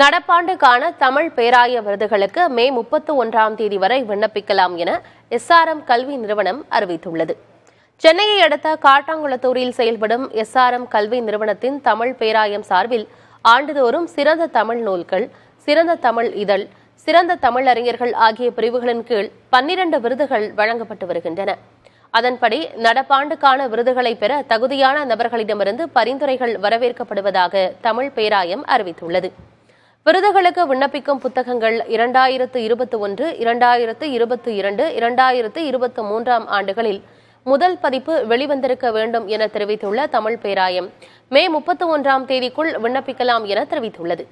நடப்பாண்டுக்கான தமிழ் பேராய விருதுகளுக்கு மே முப்பத்தி ஒன்றாம் தேதி வரை விண்ணப்பிக்கலாம் என எஸ்ஆர்எம் கல்வி நிறுவனம் அறிவித்துள்ளது சென்னையை அடுத்த காட்டாங்குளத்தூரில் செயல்படும் எஸ்ஆர்எம் கல்வி நிறுவனத்தின் தமிழ் பேராயம் சார்பில் ஆண்டுதோறும் சிறந்த தமிழ் நூல்கள் சிறந்த தமிழ் இதழ் சிறந்த தமிழ் அறிஞர்கள் ஆகிய பிரிவுகளின் கீழ் பன்னிரண்டு விருதுகள் வழங்கப்பட்டு வருகின்றன அதன்படி நடப்பாண்டுக்கான விருதுகளை பெற தகுதியான நபர்களிடமிருந்து பரிந்துரைகள் வரவேற்கப்படுவதாக தமிழ் பேராயம் அறிவித்துள்ளது விருதுகளுக்கு விண்ணப்பிக்கும் புத்தகங்கள் இரண்டாயிரத்து இருபத்தி ஒன்று இரண்டாயிரத்து இருபத்தி இரண்டு இரண்டாயிரத்து இருபத்தி மூன்றாம் ஆண்டுகளில் முதல் பதிப்பு வெளிவந்திருக்க வேண்டும் என தெரிவித்துள்ள தமிழ் பேராயம் மே முப்பத்தி ஒன்றாம் தேதிக்குள் விண்ணப்பிக்கலாம் என தெரிவித்துள்ளது